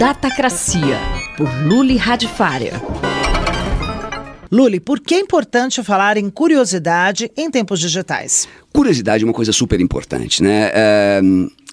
Datacracia, por Luli Radifária. Luli, por que é importante falar em curiosidade em tempos digitais? Curiosidade é uma coisa super importante, né? É,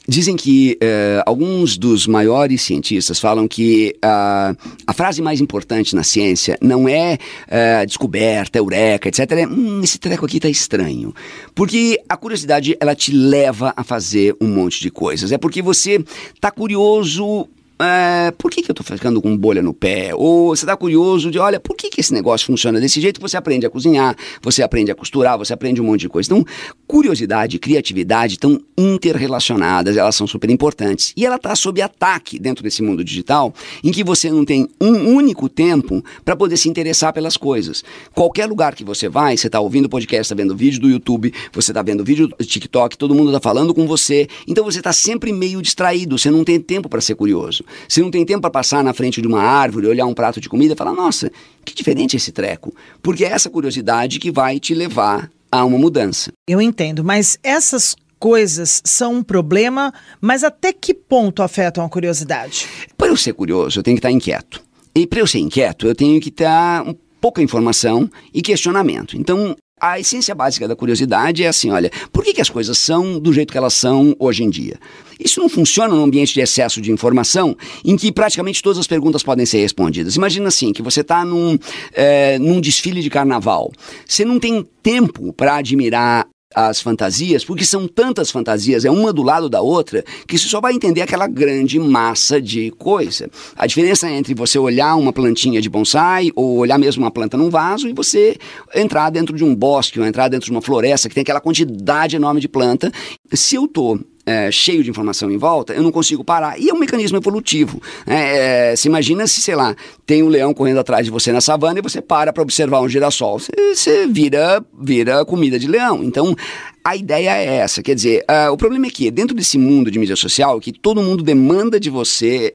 dizem que eh, alguns dos maiores cientistas falam que a, ah, a, frase mais importante na ciência não é, eh, descoberta, eureka, etc. É, hum, esse treco aqui tá estranho. Porque a curiosidade, ela te leva a fazer um monte de coisas. É porque você tá curioso é, por que, que eu estou ficando com bolha no pé? Ou você está curioso de, olha, por que, que esse negócio funciona desse jeito? Você aprende a cozinhar, você aprende a costurar, você aprende um monte de coisa. Então, curiosidade e criatividade estão interrelacionadas, elas são super importantes. E ela está sob ataque dentro desse mundo digital, em que você não tem um único tempo para poder se interessar pelas coisas. Qualquer lugar que você vai, você está ouvindo podcast, está vendo vídeo do YouTube, você está vendo vídeo do TikTok, todo mundo está falando com você. Então você está sempre meio distraído, você não tem tempo para ser curioso. Você não tem tempo para passar na frente de uma árvore, olhar um prato de comida e falar: nossa, que diferente esse treco. Porque é essa curiosidade que vai te levar a uma mudança. Eu entendo, mas essas coisas são um problema, mas até que ponto afetam a curiosidade? Para eu ser curioso, eu tenho que estar tá inquieto. E para eu ser inquieto, eu tenho que estar tá um pouca informação e questionamento. Então, a essência básica da curiosidade é assim, olha, por que, que, as coisas são do jeito que elas são hoje em dia? Isso não funciona num ambiente de excesso de informação, em que praticamente todas as perguntas podem ser respondidas. Imagina assim, que você está num, é, num desfile de carnaval. Você não tem tempo para admirar as fantasias, porque são tantas fantasias, é uma do lado da outra, que você só vai entender aquela grande massa de coisa. A diferença é entre você olhar uma plantinha de bonsai ou olhar mesmo uma planta num vaso e você entrar dentro de um bosque ou entrar dentro de uma floresta que tem aquela quantidade enorme de planta. Se eu estou é, cheio de informação em volta, eu não consigo parar. E é um mecanismo evolutivo. Né? É, é, se imagina se, sei lá, tem um leão correndo atrás de você na savana e você para para observar um girassol. Você vira, vira comida de leão. Então, a ideia é essa. Quer dizer, uh, o problema é que dentro desse mundo de mídia social, que todo mundo demanda de você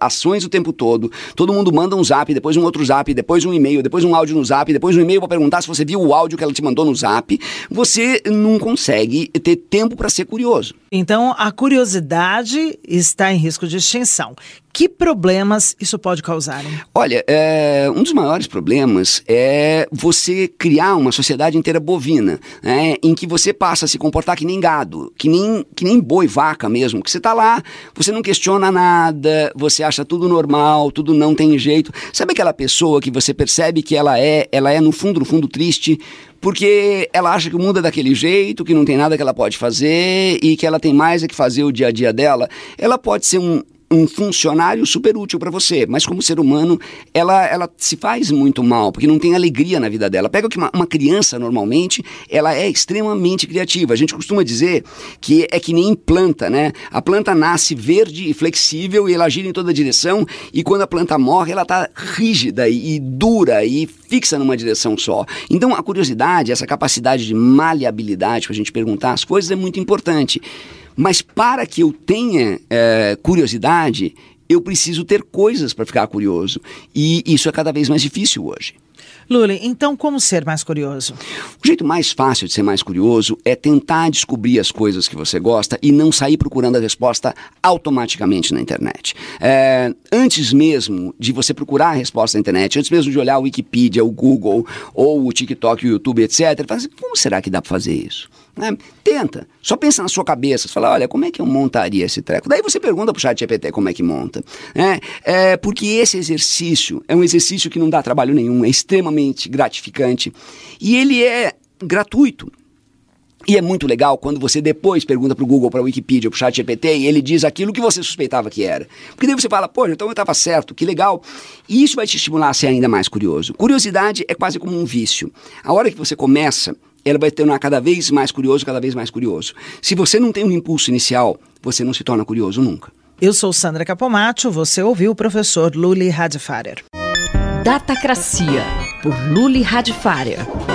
ações o tempo todo. Todo mundo manda um zap, depois um outro zap, depois um e-mail, depois um áudio no zap, depois um e-mail para perguntar se você viu o áudio que ela te mandou no zap. Você não consegue ter tempo para ser curioso. Então, a curiosidade está em risco de extinção. Que problemas isso pode causar? Hein? Olha, é, um dos maiores problemas é você criar uma sociedade inteira bovina, né, em que você passa a se comportar que nem gado, que nem, que nem boi, vaca mesmo, que você está lá, você não questiona nada, você acha tudo normal, tudo não tem jeito. Sabe aquela pessoa que você percebe que ela é, ela é no fundo, no fundo triste, porque ela acha que o mundo é daquele jeito, que não tem nada que ela pode fazer e que ela tem mais é que fazer o dia a dia dela, ela pode ser um um funcionário super útil para você, mas como ser humano, ela, ela se faz muito mal, porque não tem alegria na vida dela. Pega que uma, uma, criança, normalmente, ela é extremamente criativa. A gente costuma dizer que é que nem planta, né? A planta nasce verde e flexível e ela gira em toda direção, e quando a planta morre, ela está rígida e, e dura e fixa numa direção só. Então, a curiosidade, essa capacidade de maleabilidade para a gente perguntar as coisas é muito importante. Mas para que eu tenha é, curiosidade, eu preciso ter coisas para ficar curioso. E isso é cada vez mais difícil hoje. Lully, então como ser mais curioso? O jeito mais fácil de ser mais curioso é tentar descobrir as coisas que você gosta e não sair procurando a resposta automaticamente na internet. É, antes mesmo de você procurar a resposta na internet, antes mesmo de olhar o Wikipedia, o Google, ou o TikTok, o YouTube, etc., fala assim, como será que dá para fazer isso? É, tenta, só pensa na sua cabeça, fala, olha, como é que eu montaria esse treco? Daí você pergunta pro chat GPT como é que monta. É, é, porque esse exercício é um exercício que não dá trabalho nenhum, é extremamente extremamente gratificante. E ele é gratuito. E é muito legal quando você depois pergunta para o Google, para a Wikipedia, para o chat GPT, e ele diz aquilo que você suspeitava que era. Porque daí você fala, pô, então eu estava certo, que legal. E isso vai te estimular a ser ainda mais curioso. Curiosidade é quase como um vício. A hora que você começa, ela vai tornar cada vez mais curioso, cada vez mais curioso. Se você não tem um impulso inicial, você não se torna curioso nunca. Eu sou Sandra Capomatto, você ouviu o professor Luli Radfarer. Datacracia por Luli Radifária.